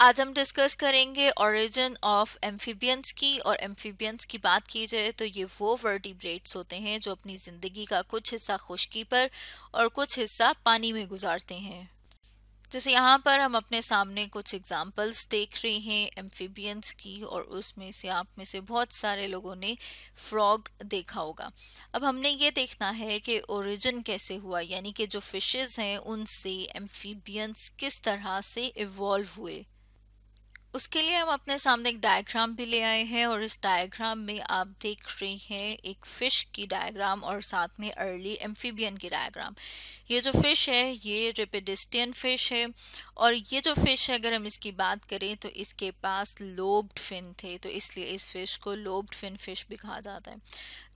आज हम डिस्कस करेंगे ओरिजिन ऑफ एम्फीबियंस की और एम्फीबियंस की बात की जाए तो ये वो वर्टिब्रेट्स होते हैं जो अपनी ज़िंदगी का कुछ हिस्सा खुश्की पर और कुछ हिस्सा पानी में गुजारते हैं जैसे यहाँ पर हम अपने सामने कुछ एग्जाम्पल्स देख रहे हैं एम्फीबियंस की और उसमें से आप में से बहुत सारे लोगों ने फ्रॉग देखा होगा अब हमने ये देखना है कि ओरिजिन कैसे हुआ यानी कि जो फिशेस हैं उनसे एम्फीबियंस किस तरह से इवॉल्व हुए उसके लिए हम अपने सामने एक डायग्राम भी ले आए हैं और इस डायग्राम में आप देख रहे हैं एक फ़िश की डायग्राम और साथ में अर्ली एम्फीबियन की डायग्राम ये जो फ़िश है ये रिपिडिस्टियन फ़िश है और ये जो फ़िश है अगर हम इसकी बात करें तो इसके पास लोब्ड फिन थे तो इसलिए इस फ़िश को लोब्ड फिन फ़िश भी कहा जाता है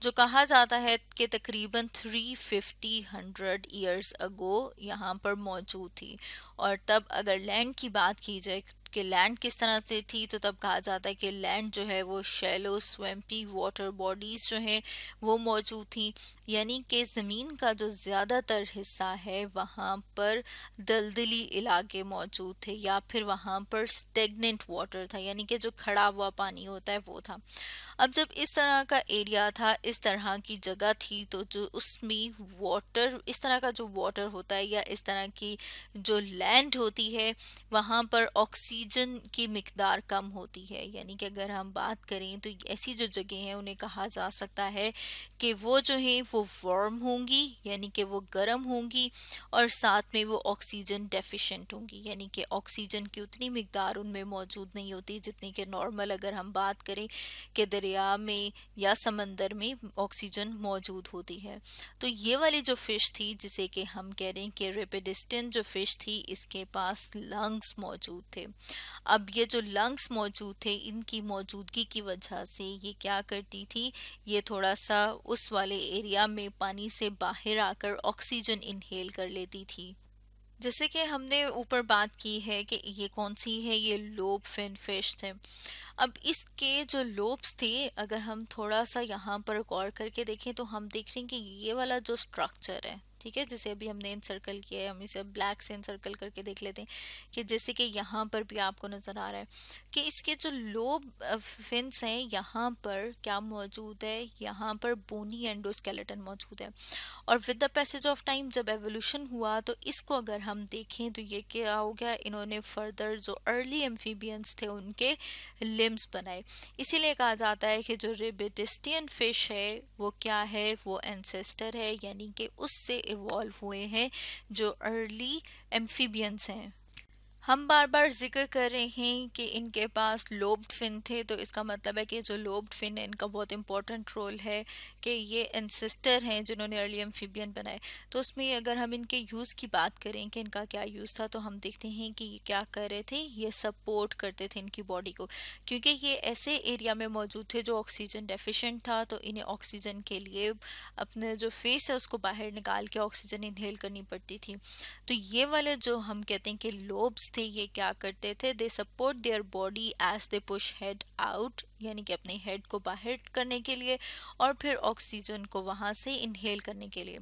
जो कहा जाता है कि तकरीबन three fifty hundred years ago यहाँ पर मौजूद थी और तब अगर लैंड की बात की जाए कि लैंड किस तरह से थी तो तब कहा जाता है कि लैंड जो है वो शेलो स्वैम्पी वाटर बॉडीज़ जो हैं वो मौजूद थी यानी कि ज़मीन का जो ज़्यादातर हिस्सा है वहाँ पर दलदली इलाके मौजूद थे या फिर वहाँ पर स्टेगनेंट वाटर था यानी कि जो खड़ा हुआ पानी होता है वो था अब जब इस तरह का एरिया था इस तरह की जगह थी तो जो उसमें वाटर इस तरह का जो वाटर होता है या इस तरह की जो लैंड होती है वहाँ पर ऑक्सी ऑक्सीजन की मकदार कम होती है यानी कि अगर हम बात करें तो ऐसी जो जगह हैं उन्हें कहा जा सकता है कि वो जो हैं वो वार्म होंगी यानी कि वो गर्म होंगी और साथ में वो ऑक्सीजन डेफिशेंट होंगी यानी कि ऑक्सीजन की उतनी मकदार उनमें मौजूद नहीं होती जितनी कि नॉर्मल अगर हम बात करें कि दरिया में या समंदर में ऑक्सीजन मौजूद होती है तो ये वाली जो फ़िश थी जिसे कि हम कह रहे हैं कि रेपिडिस्टेंट जो फ़िश थी इसके पास लंग्स मौजूद थे अब ये जो लंग्स मौजूद थे इनकी मौजूदगी की वजह से ये क्या करती थी ये थोड़ा सा उस वाले एरिया में पानी से बाहर आकर ऑक्सीजन इनहेल कर लेती थी जैसे कि हमने ऊपर बात की है कि ये कौन सी है ये लोब फिन फिश थे अब इसके जो लोब्स थे अगर हम थोड़ा सा यहाँ पर गौर करके देखें तो हम देख रहे हैं कि ये वाला जो स्ट्रक्चर है ठीक है जैसे अभी हमने इन सर्कल किया है हम इसे ब्लैक से इन सर्कल करके देख लेते हैं कि जैसे कि यहाँ पर भी आपको नज़र आ रहा है कि इसके जो लो फिंस हैं यहाँ पर क्या मौजूद है यहाँ पर बोनी एंडोस्केलेटन मौजूद है और with the passage of time जब एवोल्यूशन हुआ तो इसको अगर हम देखें तो ये क्या हो गया इन्होंने फर्दर जो अर्ली एम्फीबियंस थे उनके लिम्स बनाए इसीलिए कहा जाता है कि जो रिबिटिस्टियन फिश है वो क्या है वो एनसेस्टर है यानी कि उससे इवॉल्व हुए हैं जो अर्ली एम्फीबियंस हैं हम बार बार जिक्र कर रहे हैं कि इनके पास लोब्ड फिन थे तो इसका मतलब है कि जो लोब्ड फिन है इनका बहुत इंपॉर्टेंट रोल है कि ये एनसिस्टर हैं जिन्होंने अर्ली एम्फीबियन बनाए तो उसमें अगर हम इनके यूज़ की बात करें कि इनका क्या यूज़ था तो हम देखते हैं कि ये क्या कर रहे थे ये सपोर्ट करते थे इनकी बॉडी को क्योंकि ये ऐसे एरिया में मौजूद थे जो ऑक्सीजन डेफिशेंट था तो इन्हें ऑक्सीजन के लिए अपने जो फेस है उसको बाहर निकाल के ऑक्सीजन इनहेल करनी पड़ती थी तो ये वाले जो हम कहते हैं कि लोब्स थे ये क्या करते थे they support their body as they push head out यानी कि अपने हेड को बाहर करने के लिए और फिर ऑक्सीजन को वहाँ से इनहेल करने के लिए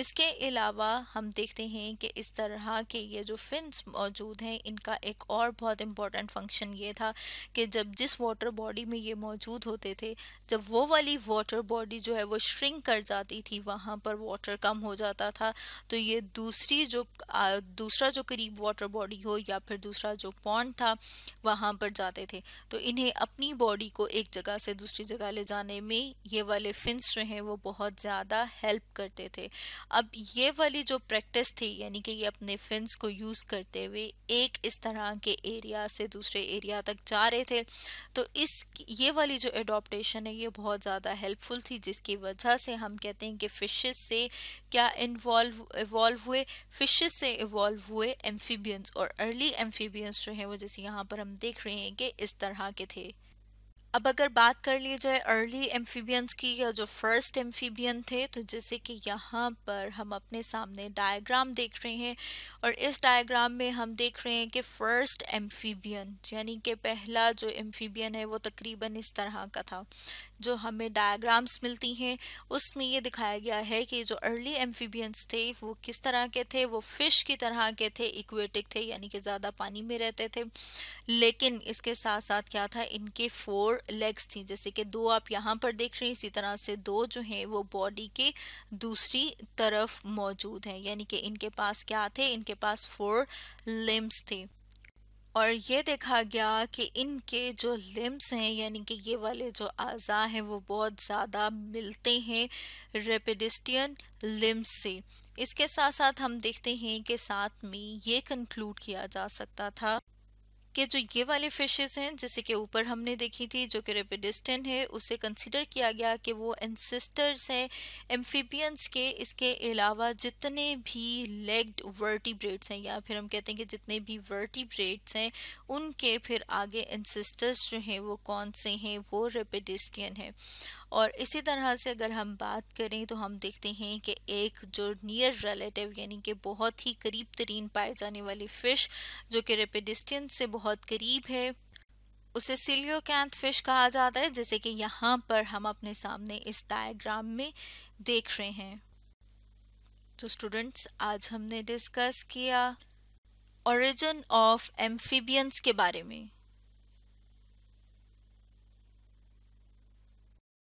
इसके अलावा हम देखते हैं कि इस तरह के ये जो फिन्स मौजूद हैं इनका एक और बहुत इम्पॉर्टेंट फंक्शन ये था कि जब जिस वाटर बॉडी में ये मौजूद होते थे जब वो वाली वाटर बॉडी जो है वो श्रिंक कर जाती थी वहाँ पर वाटर कम हो जाता था तो ये दूसरी जो दूसरा जो करीब वाटर बॉडी हो या फिर दूसरा जो पॉन्ड था वहाँ पर जाते थे तो इन्हें अपनी बॉडी को एक जगह से दूसरी जगह ले जाने में ये वाले फिंस जो हैं वो बहुत ज़्यादा हेल्प करते थे अब ये वाली जो प्रैक्टिस थी यानी कि ये अपने फिंस को यूज़ करते हुए एक इस तरह के एरिया से दूसरे एरिया तक जा रहे थे तो इस ये वाली जो एडोप्टेशन है ये बहुत ज़्यादा हेल्पफुल थी जिसकी वजह से हम कहते हैं कि फिशेस से क्या इन्वॉल्व इवॉल्व हुए फिशेस से इवॉल्व हुए एम्फीबियंस और अर्ली एम्फीबियंस जो हैं वो जैसे यहाँ पर हम देख रहे हैं कि इस तरह के थे अब अगर बात कर ली जाए अर्ली एम्फीबियंस की या जो फर्स्ट एम्फीबियन थे तो जैसे कि यहाँ पर हम अपने सामने डायग्राम देख रहे हैं और इस डायग्राम में हम देख रहे हैं कि फर्स्ट एम्फीबियन यानी कि पहला जो एम्फीबियन है वो तकरीबन इस तरह का था जो हमें डायग्राम्स मिलती हैं उसमें ये दिखाया गया है कि जो अर्ली एम्फीबियंस थे वो किस तरह के थे वो फ़िश की तरह के थे इक्वेटिक थे यानी कि ज़्यादा पानी में रहते थे लेकिन इसके साथ साथ क्या था इनके फोर लेग्स थी जैसे कि दो आप यहाँ पर देख रहे हैं इसी तरह से दो जो हैं वो बॉडी के दूसरी तरफ मौजूद हैं यानी कि इनके पास क्या थे इनके पास फोर लिम्स थे और ये देखा गया कि इनके जो लिम्स हैं यानी कि ये वाले जो अज़ा हैं वो बहुत ज़्यादा मिलते हैं रेपिडिस्टियन लिम्स से इसके साथ साथ हम देखते हैं कि साथ में ये कंक्लूड किया जा सकता था कि जो ये वाले फिशेस हैं जैसे कि ऊपर हमने देखी थी जो कि रेपिडिस्टन है उसे कंसिडर किया गया कि वो एनसिस्टर्स हैं एम्फीबियंस के इसके अलावा जितने भी लेग्ड वर्टिब्रेड्स हैं या फिर हम कहते हैं कि जितने भी वर्टिब्रेड्स हैं उनके फिर आगे एनसिस्टर्स जो हैं वो कौन से हैं वो रेपिडिस्टियन हैं और इसी तरह से अगर हम बात करें तो हम देखते हैं कि एक जो नियर रिलेटिव यानी कि बहुत ही करीब तरीन पाए जाने वाली फ़िश जो कि रेपिडिस्टेंस से बहुत करीब है उसे सिलियो कैंथ फिश कहा जाता है जैसे कि यहाँ पर हम अपने सामने इस डायग्राम में देख रहे हैं तो स्टूडेंट्स आज हमने डिस्कस किया ओरिजिन ऑफ एम्फीबियंस के बारे में